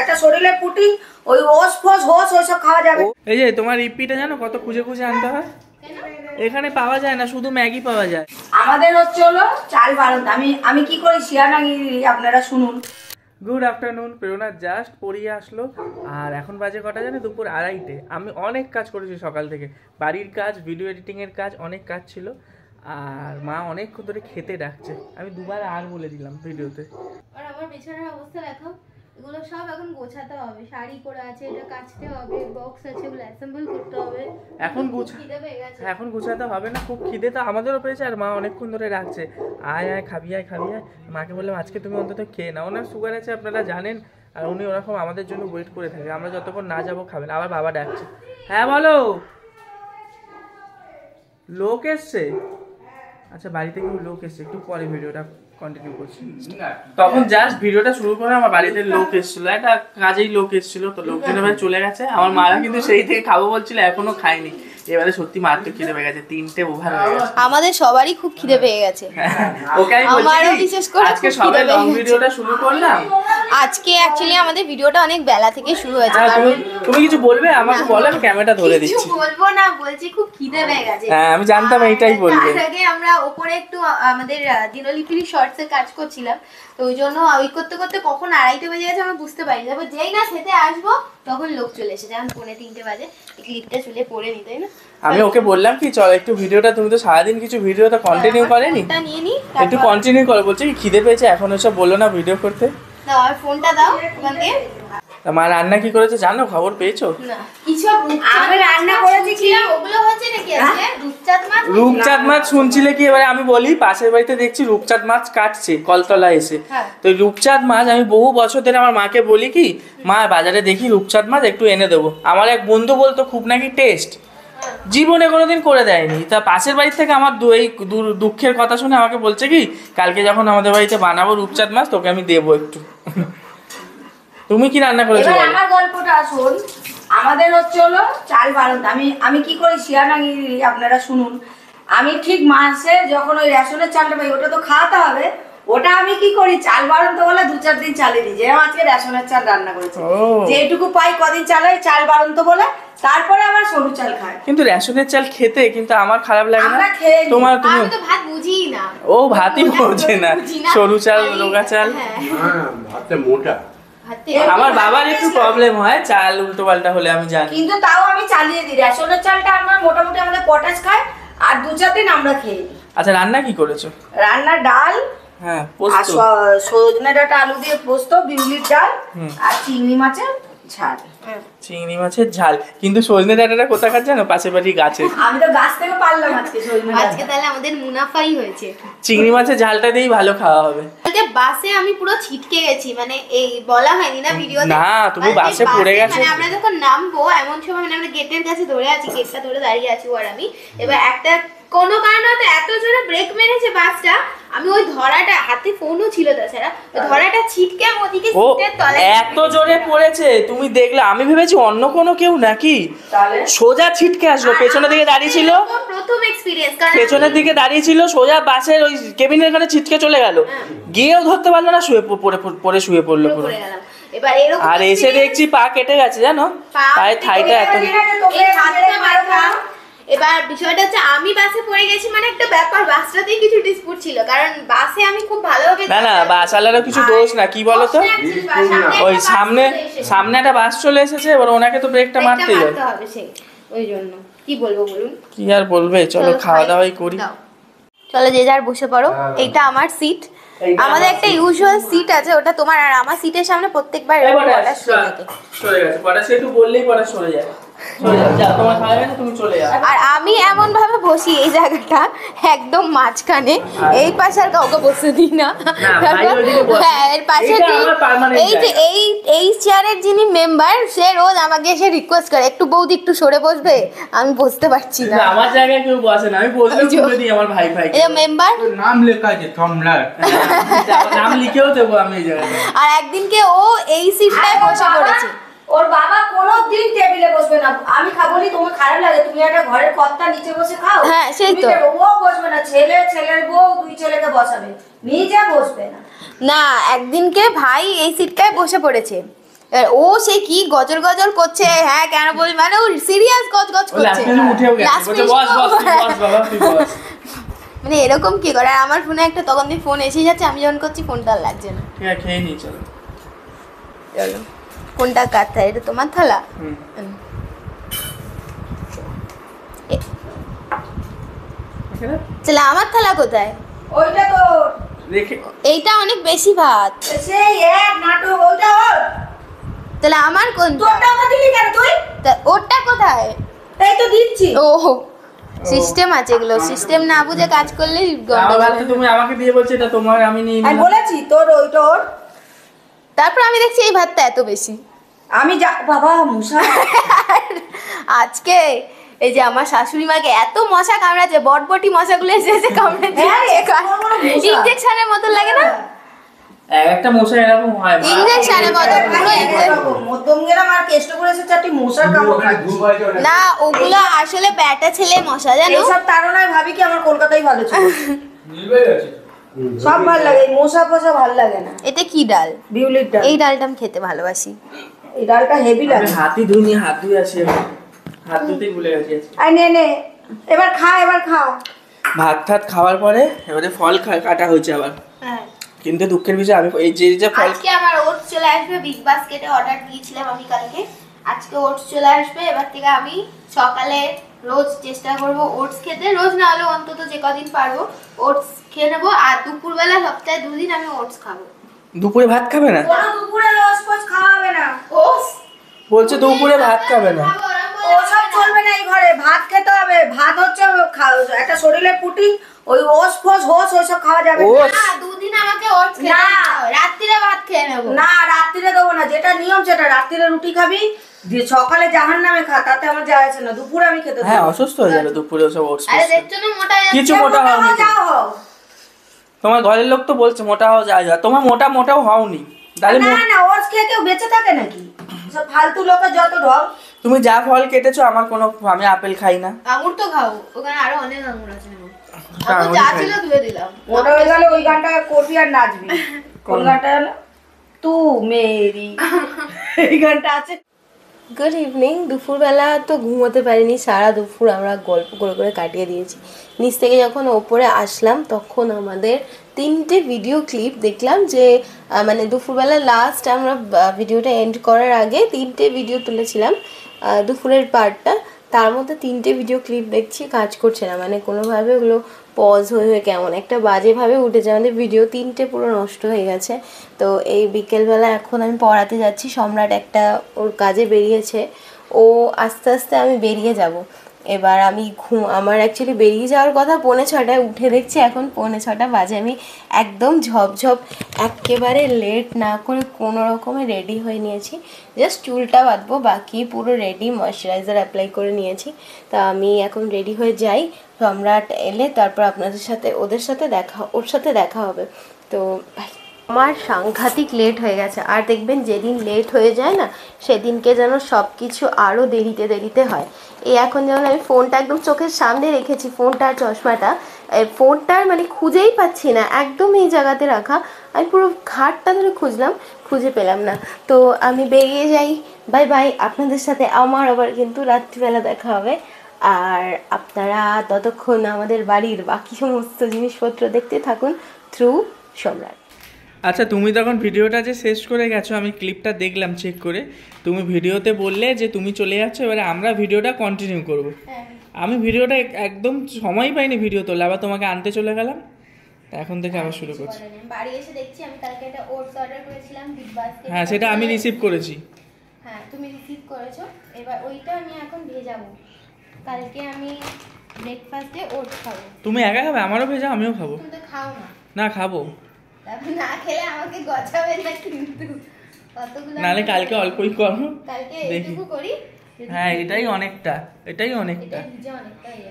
একটা শরীরে ওই ওস হোস ওইসব খাওয়া যাবে এই যে তোমার ইপিটা জানো কত খুঁজে খুঁজে আনতে হয় এখানে পাওয়া যায় না শুধু ম্যাগি পাওয়া যায় আমাদের হচ্ছে হলো চাল আমি আমি কি করি আপনারা শুনুন গুড আফটারনুন প্রেরণা জাস্ট পড়িয়ে আসলো আর এখন বাজে কটা জানে দুপুর আড়াইটে আমি অনেক কাজ করেছি সকাল থেকে বাড়ির কাজ ভিডিও এডিটিংয়ের কাজ অনেক কাজ ছিল আর মা অনেকক্ষণ ধরে খেতে ডাকছে আমি দুবার আর বলে দিলাম ভিডিওতে আর আমার বিছানার অবস্থা দেখো এগুলো সব এখন গোছাতে হবে শাড়ি পরে আছে এটা কাচতে হবে বক্স আছে এগুলো অ্যাসেম্বল করতে হবে এখন এখন গোছাতে হবে না খুব খিদে তো আমাদেরও পেয়েছে আর মা অনেকক্ষণ ধরে রাখছে আয় আয় খাবি আয় খাবি আয় মাকে বললাম আজকে তুমি অন্তত খেয়ে নাও ওনার সুগার আছে আপনারা জানেন আর উনি ওরকম আমাদের জন্য ওয়েট করে থাকে আমরা যতক্ষণ না যাবো খাবেন আবার বাবা ডাকছে হ্যাঁ বলো লোক এসছে আচ্ছা বাড়ি থেকে লোক এসছে একটু পরে ভিডিওটা তখন জাস্ট ভিডিওটা শুরু করে আমার বাড়িতে লোক এসেছিল একটা কাজেই লোক এসেছিল তো লোকজন এবার চলে গেছে আমার মারা কিন্তু সেই থেকে খাবো বলছিল এখনো খাইনি এবারে সত্যি মার তো খিদে পেয়ে গেছে তিনটে ওভার আমাদের সবারই খুব খিদে পেয়ে গেছে হ্যাঁ, ওকে আমি বলছি আজকে সবাই লং ভিডিওটা শুরু করলাম আজকে অ্যাকচুয়ালি আমাদের ভিডিওটা অনেক বেলা থেকে শুরু হয়েছে হ্যাঁ, তুমি কিছু বলবে আমাকে বলো আমি ক্যামেরাটা ধরে দিচ্ছি কিছু বলবো না বলছি খুব খিদে পেয়ে গেছে হ্যাঁ আমি জানতাম এইটাই বলবে আগে আমরা উপরে একটু আমাদের দিনলিপির শর্টসে কাজ করছিলাম তো ওই জন্য ওই করতে করতে কখন আড়াইটে বেজে গেছে আমরা বুঝতে পারি না যেই না খেতে আসবো তখন লোক চলে এসেছে এখন পৌনে তিনটে বাজে ক্লিপটা চলে পড়ে নি তাই না আমি ওকে বললাম কি চল একটু ভিডিওটা তুমি তো সারাদিন কিছু ভিডিও তো কন্টিনিউ হ্যাঁ, করেনি একটু কন্টিনিউ করো বলছে খিদে পেয়েছে এখন ওসব বললো না ভিডিও করতে দাও মা রান্না কি করেছে জানো খবর পেয়েছো হ্যাঁ? রূপচাঁদ মাছ রূপচাঁদ মাছ শুনছিলে কি এবারে আমি বলি পাশের বাড়িতে দেখছি রূপচাঁদ মাছ কাটছে কলতলা এসে হ্যাঁ। তো রূপচাঁদ মাছ আমি বহু বছর ধরে আমার মাকে বলি কি মা বাজারে দেখি রূপচাঁদ মাছ একটু এনে দেবো আমার এক বন্ধু বলতো খুব নাকি টেস্ট জীবনে কোনোদিন করে দেয়নি তা পাশের বাড়ির থেকে আমার এই দুঃখের কথা শুনে আমাকে বলছে কি কালকে যখন আমাদের বাড়িতে বানাবো রূপচাঁদ মাছ তোকে আমি দেবো একটু তুমি কি রান্না করেছো আমার গল্পটা শুন আমাদের হচ্ছে হলো চাল বাড়ন্ত আমি আমি কি করি শিয়ানা আপনারা শুনুন আমি ঠিক মাসে যখন ওই রেশনের চালটা পাই ওটা তো খাওয়াতে হবে ওটা আমি কি করি চাল বাড়ন্ত বলে দু চার দিন চালিয়ে দিই যেরকম আজকে রেশনের চাল রান্না করেছি যেটুকু পাই কদিন চালাই চাল বাড়ন্ত বলে তারপরে আবার সরু চাল খায় কিন্তু রেশনের চাল খেতে কিন্তু আমার খারাপ লাগে না তোমার তুমি আমি তো ভাত বুঝি না ও ভাতই বোঝে না সরু চাল লোগা চাল হ্যাঁ।, হ্যাঁ ভাতে মোটা আমার বাবার একটু প্রবলেম হয় চাল উল্টো পাল্টা হলে আমি জানি কিন্তু তাও আমি চালিয়ে দিই রেশনের চালটা আমার মোটামুটি আমাদের পটাশ খায় আর দু চার দিন আমরা খেয়ে আচ্ছা রান্না কি করেছো রান্না ডাল হ্যাঁ সজনে আলু দিয়ে পোস্ত বিউলির ডাল আর চিংড়ি মাছের ঝাল চিংড়ি মাছের ঝাল কিন্তু সজনে বাড়ি আমি গাছ থেকে তাহলে আমাদের মুনাফাই হয়েছে চিংড়ি মাছের ঝালটা দিয়েই ভালো খাওয়া হবে বাসে আমি পুরো ছিটকে গেছি মানে এই বলা হয়নি না ভিডিও না তুমি মানে বাসে পড়ে গেছো মানে আমরা যখন নামবো এমন সময় মানে আমরা গেটের কাছে ধরে আছি গেটটা ধরে দাঁড়িয়ে আছি আর আমি এবার একটা কোনো কারণে হয়তো এত জোরে ব্রেক মেরেছে বাসটা আমি ওই ধরাটা হাতে ফোনও ছিল তাছাড়া ওই ধরাটা ছিটকে আমি ওদিকে সিটের তলে এত জোরে পড়েছে তুমি দেখলে আমি ভেবেছি অন্য কোনো কেউ নাকি তাহলে সোজা ছিটকে আসলো পেছনের দিকে দাঁড়িয়ে ছিল প্রথম এক্সপিরিয়েন্স কারণ পেছনের দিকে দাঁড়িয়ে ছিল সোজা বাসের ওই কেবিনের এখানে ছিটকে চলে গেল হ্যাঁ। গিয়েও ধরতে পারলো না শুয়ে পড়ে পড়ে শুয়ে পড়লো পুরো আর এসে দেখছি পা কেটে গেছে জানো পায়ে থাইটা এত হাতটা মাথা এবার বিষয়টা হচ্ছে আমি বাসে পড়ে গেছি মানে একটা ব্যাপার বাসটাতে কিছু ডিসপুট ছিল কারণ বাসে আমি খুব ভালোভাবে না না বাস বাসওয়ালারও কিছু দোষ না কি বলো তো ওই সামনে সামনে একটা বাস চলে এসেছে এবার ওনাকে তো ব্রেকটা মারতে হবে সেই ওই জন্য কি বলবো বলুন কি আর বলবে চলো খাওয়া দাওয়াই করি চলো যে যার বসে পড়ো হ্যাঁ, হ্যাঁ। এইটা আমার সিট আমাদের একটা ইউজুয়াল সিট আছে ওটা তোমার আর আমার সিটের সামনে প্রত্যেকবার এরকম চলে হ্যাঁ, গেছে পড়া সে তো বললেই পটাশ সরে যায় আর আমি এমন ভাবে বসি এই জায়গাটা একদম মাঝখানে এই পাশে আর কাউকে বসতে দিই না তারপর হ্যাঁ, পাশে এই যে এই এই চেয়ারের যিনি মেম্বার সে রোজ আমাকে এসে রিকোয়েস্ট করে একটু বৌদি একটু সরে বসবে আমি বসতে পারছি না আমার জায়গায় কেউ বসে না আমি দিই আমার ভাই ভাই এই মেম্বার নাম লেখা আছে হ্যাঁ, নাম লিখেও দেবো আমি এই জায়গায় আর একদিনকে ও এই সিটটায় বসে পড়েছে ওর বাবা কোনোদিন টেবিলে বসবে না আমি খাবো নি তোমার খারাপ লাগে তুমি একটা ঘরের কর্তা নিচে বসে খাও হ্যাঁ সেই তো ও বসবে না ছেলে ছেলের বউ দুই ছেলেকে বসাবে নিজে বসবে না না একদিনকে ভাই এই সিটটায় বসে পড়েছে ও সে কি গজর গজর করছে হ্যাঁ কেন বলি মানে ও সিরিয়াস গজ গজ করছে মানে এরকম কি করে আর আমার ফোনে একটা তখন দিয়ে ফোন এসে যাচ্ছে আমি যখন করছি ফোনটা লাগছে না খেয়ে নি চলো চলো কোনটা কাঁথা এটা তোমার থালা চলে আমার থালা কোথায় ওইটা তো এইটা অনেক বেশি ভাত তাহলে আমার কোন ওরটা কোথায় তাই তো দিচ্ছি ও সিস্টেম আছে এগুলো সিস্টেম না বুঝে কাজ করলে তুমি আমাকে দিয়ে বলছো এটা তোমার আমি নিয়ে আমি বলেছি তোর ওইটা ওর তারপর আমি দেখছি এই ভাতটা এত বেশি আমি যা বাবা মশা আজকে এই যে আমার শাশুড়ি মাকে এত মশা কামড়াচ্ছে বটবটি মশাগুলো এসে এসে কামড়াচ্ছে হ্যাঁ, ইনজেকশনের মতন লাগে না হ্যাঁ, একটা মশা এরকম হয় ইনজেকশনের মতো আর কেষ্ট মশার না ওগুলো আসলে ব্যাটা ছেলে মশা জানো সব ভাবি কি আমার কলকাতায় ভালো ছিল সব ভালো লাগে মোসা ফোসা ভালো লাগে না এটা কি ডাল বিউলির ডাল এই ডালটা আমি খেতে ভালোবাসি এই ডালটা হেভি লাগে হাতি ধুইনি হাত ধুই আছে হাত ধুতেই ভুলে গেছি আই নে নে এবার খা এবার খা ভাত ঠাত খাওয়ার পরে এবারে ফল কাটা হয়েছে আবার হ্যাঁ। কিন্তু দুঃখের বিষয় আমি এই যে যে আজকে আমার ওটস চলে আসবে বিগ বাস্কেটে অর্ডার দিয়েছিলাম আমি কালকে আজকে ওটস চলে আসবে এবার থেকে আমি সকালে রোজ চেষ্টা করব ওটস খেতে রোজ না হলেও অন্তত যে কদিন পারবো ওটস খেয়ে নেবো আর দুপুরবেলা সপ্তাহে দুদিন আমি ওটস খাবো দুপুরে ভাত খাবে না দুপুরে রস ফস না বলছে দুপুরে ভাত খাবে না ওসব চলবে না এই ঘরে ভাত খেতে হবে ভাত হচ্ছে একটা শরীরে পুটি ওই ওস ফস হোস ওইসব খাওয়া যাবে না দুদিন আমাকে ওটস খেতে না রাত্রিরে ভাত খেয়ে নেবো না রাত্রিরে দেবো না যেটা নিয়ম সেটা রাত্রিরে রুটি খাবি হ্যাঁ, তোমার ঘরের লোক তো বলছে মোটা হওয়া যায় তোমার মোটা মোটাও হওনি তুমি যা ফল কেটেছো আমার কোনো আমি আপেল খাই না আঙুর তো খাও ওখানে আরো অনেক আঙুর আছে গানটা করবি আর নাচবি তু মেরি এই আছে গুড ইভিনিং দুপুরবেলা তো ঘুমোতে পারিনি সারা দুপুর আমরা গল্প করে করে কাটিয়ে দিয়েছি নিচ থেকে যখন ওপরে আসলাম তখন আমাদের তিনটে ভিডিও ক্লিপ দেখলাম যে মানে দুপুরবেলা লাস্ট আমরা ভিডিওটা এন্ড করার আগে তিনটে ভিডিও তুলেছিলাম দুপুরের পার্টটা তার মধ্যে তিনটে ভিডিও ক্লিপ দেখছি কাজ করছে না মানে কোনোভাবে ওগুলো পজ হয়ে হয়ে কেমন একটা বাজেভাবে উঠেছে আমাদের ভিডিও তিনটে পুরো নষ্ট হয়ে গেছে তো এই বিকেলবেলা এখন আমি পড়াতে যাচ্ছি সম্রাট একটা ওর কাজে বেরিয়েছে ও আস্তে আস্তে আমি বেরিয়ে যাব এবার আমি ঘুম আমার অ্যাকচুয়ালি বেরিয়ে যাওয়ার কথা পৌনে ছটায় উঠে দেখছি এখন পৌনে ছটা বাজে আমি একদম ঝপঝপ একেবারে লেট না করে কোনো রকমে রেডি হয়ে নিয়েছি জাস্ট চুলটা বাঁধবো বাকি পুরো রেডি ময়শ্চারাইজার অ্যাপ্লাই করে নিয়েছি তা আমি এখন রেডি হয়ে যাই সম্রাট এলে তারপর আপনাদের সাথে ওদের সাথে দেখা ওর সাথে দেখা হবে তো আমার সাংঘাতিক লেট হয়ে গেছে আর দেখবেন যেদিন লেট হয়ে যায় না সেদিনকে যেন সব কিছু আরও দেরিতে দেরিতে হয় এই এখন যেমন আমি ফোনটা একদম চোখের সামনে রেখেছি ফোনটা আর চশমাটা ফোনটার মানে খুঁজেই পাচ্ছি না একদম এই জায়গাতে রাখা আমি পুরো ঘাটটা ধরে খুঁজলাম খুঁজে পেলাম না তো আমি বেরিয়ে যাই বাই বাই আপনাদের সাথে আমার আবার কিন্তু রাত্রিবেলা দেখা হবে আর আপনারা ততক্ষণ আমাদের বাড়ির বাকি সমস্ত জিনিসপত্র দেখতে থাকুন থ্রু সম্রাট আচ্ছা তুমি তখন ভিডিওটা যে শেষ করে গেছো আমি ক্লিপটা দেখলাম চেক করে তুমি ভিডিওতে বললে যে তুমি চলে যাচ্ছ এবারে আমরা ভিডিওটা কন্টিনিউ করব হ্যাঁ। আমি ভিডিওটা একদম সময় পাইনি ভিডিও তোলে আবার তোমাকে আনতে চলে গেলাম এখন থেকে আবার শুরু করছি বাড়ি এসে দেখছি আমি কালকে একটা ওটস অর্ডার করেছিলাম বিগ বাস্কেট হ্যাঁ সেটা আমি রিসিভ করেছি হ্যাঁ তুমি রিসিভ করেছো এবার ওইটা আমি এখন ভেজাবো কালকে আমি ব্রেকফাস্টে ওট খাবো তুমি একা খাবে আমারও ভেজা আমিও খাবো তুমি তো খাও না না খাবো না খেলে আমাকে গজাবে না কিন্তু নালে কালকে অল্পই করো কালকে এইটুকু করি হ্যাঁ এটাই অনেকটা এটাই অনেকটা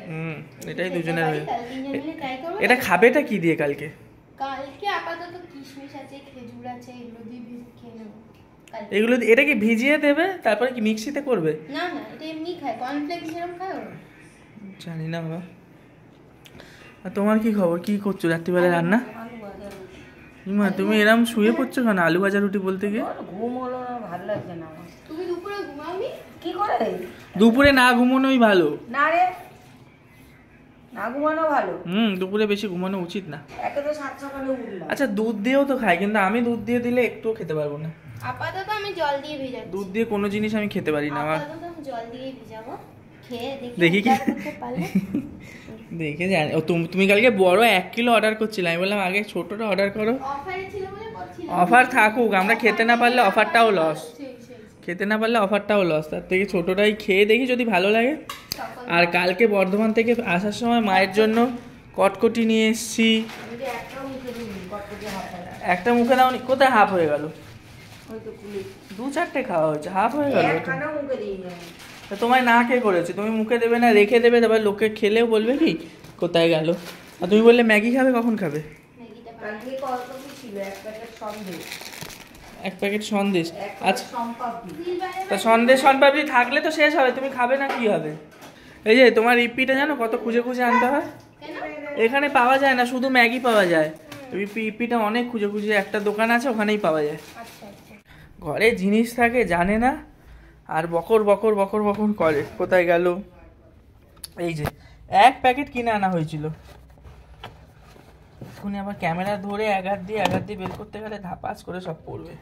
হুম এটাই দুজনের হয়ে এটা খাবেটা কি দিয়ে কালকে কালকে আপাতত কিশমিশ আছে খেজুর আছে এগুলো দিয়ে খেয়ে নেবো এগুলো এটা কি ভিজিয়ে দেবে তারপরে কি মিক্সিতে করবে না না এটা এমনি খায় কর্নফ্লেক্স এরকম খায় জানি না বাবা আর তোমার কি খবর কি করছো রাত্রিবেলা রান্না ইমা তুমি এরকম শুয়ে পড়ছো কেন আলু ভাজা রুটি বলতে গিয়ে ঘুম হলো না ভালো লাগছে না তুমি দুপুরে ঘুমাওনি কি করে দুপুরে না ঘুমানোই ভালো না রে না ঘুমানো ভালো হুম দুপুরে বেশি ঘুমানো উচিত না একে তো সাত সকালে উঠলাম আচ্ছা দুধ দিয়েও তো খাই কিন্তু আমি দুধ দিয়ে দিলে একটু খেতে পারবো না আপাতত আমি জল দিয়ে ভেজাচ্ছি দুধ দিয়ে কোনো জিনিস আমি খেতে পারি না আপাতত আমি জল দিয়ে ভেজাবো দেখি কি দেখে জানি তুমি কালকে বড় এক কিলো অর্ডার করছিলে আমি বললাম আগে ছোটটা অর্ডার করো অফার থাকুক আমরা খেতে না পারলে অফারটাও লস খেতে না পারলে অফারটাও লস তার থেকে ছোটোটাই খেয়ে দেখি যদি ভালো লাগে আর কালকে বর্ধমান থেকে আসার সময় মায়ের জন্য কটকটি নিয়ে এসেছি একটা মুখে নাও কোথায় হাফ হয়ে গেল দু চারটে খাওয়া হয়েছে হাফ হয়ে গেল তোমায় না কে করেছে তুমি মুখে দেবে না রেখে দেবে তারপর লোকে খেলেও বলবে কি কোথায় গেল আর তুমি বললে ম্যাগি খাবে কখন খাবে এক প্যাকেট সন্দেশ আচ্ছা তা সন্দেশ সনপাপড়ি থাকলে তো শেষ হবে তুমি খাবে না কি হবে এই যে তোমার ইপিটা জানো কত খুঁজে খুঁজে আনতে হয় এখানে পাওয়া যায় না শুধু ম্যাগি পাওয়া যায় ইপিটা অনেক খুঁজে খুঁজে একটা দোকান আছে ওখানেই পাওয়া যায় আচ্ছা। ঘরে জিনিস থাকে জানে না আর বকর বকর বকর বকর করে কোথায় গেল এই যে এক প্যাকেট কিনে আনা হয়েছিল এক্ষুনি আবার ক্যামেরা ধরে এক হাত দিয়ে এক দিয়ে বের করতে গেলে ধাপাস করে সব পড়বে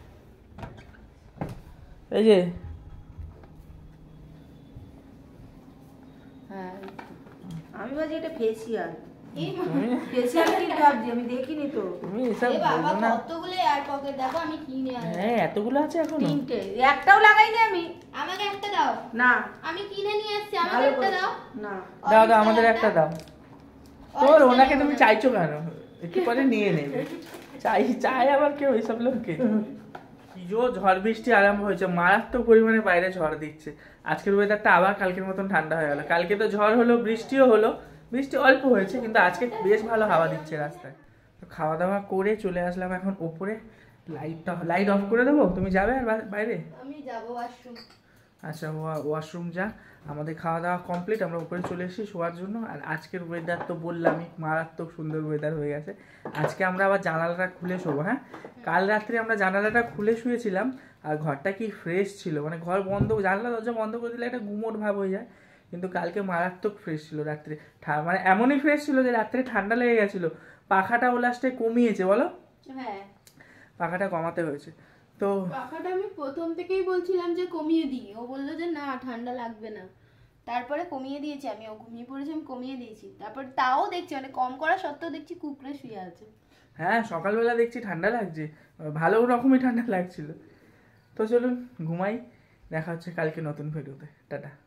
এই যে হ্যাঁ, আমি বলছি এটা ফেসিয়াল হ্যাঁ এতগুলো আছে এখন একটাও লাগাইনি আমি আমাদের একটা দাও তোর ওনাকে তুমি চাইছো কেন একটু করে নিয়ে নেবে চাই চাই আবার কেউ এইসব লোককে জো ঝড় বৃষ্টি আরম্ভ হয়েছে মারাত্মক পরিমাণে বাইরে ঝড় দিচ্ছে আজকের ওয়েদারটা আবার কালকের মতন ঠান্ডা হয়ে গেল কালকে তো ঝড় হলো বৃষ্টিও হলো বৃষ্টি অল্প হয়েছে কিন্তু আজকে বেশ ভালো হাওয়া দিচ্ছে রাস্তায় তো খাওয়া দাওয়া করে চলে আসলাম এখন ওপরে লাইটটা লাইট অফ করে দেবো তুমি যাবে আর বাইরে আমি যাবো ওয়াশরুম আচ্ছা ওয়াশরুম যা আমাদের খাওয়া দাওয়া কমপ্লিট আমরা উপরে চলে এসেছি শোয়ার জন্য আর আজকের ওয়েদার তো বললামই মারাত্মক সুন্দর ওয়েদার হয়ে গেছে আজকে আমরা আবার জানালাটা খুলে শোবো হ্যাঁ কাল রাত্রে আমরা জানালাটা খুলে শুয়েছিলাম আর ঘরটা কি ফ্রেশ ছিল মানে ঘর বন্ধ জানলা দরজা বন্ধ করে দিলে একটা গুমোট ভাব হয়ে যায় কিন্তু কালকে মারাত্মক ফ্রেশ ছিল রাত্রে মানে এমনই ফ্রেশ ছিল যে রাত্রে ঠান্ডা লেগে গেছিলো পাখাটা ও লাস্টে কমিয়েছে বলো হ্যাঁ পাখাটা কমাতে হয়েছে তো পাখাটা আমি প্রথম থেকেই বলছিলাম যে কমিয়ে দিই ও বললো যে না ঠান্ডা লাগবে না তারপরে কমিয়ে দিয়েছি আমি ও ঘুমিয়ে পড়েছে আমি কমিয়ে দিয়েছি তারপর তাও দেখছি মানে কম করা সত্ত্বেও দেখছি কুকড়ে শুয়ে আছে হ্যাঁ সকালবেলা দেখছি ঠান্ডা লাগছে ভালো রকমই ঠান্ডা লাগছিল তো চলুন ঘুমাই দেখা হচ্ছে কালকে নতুন ভিডিওতে টাটা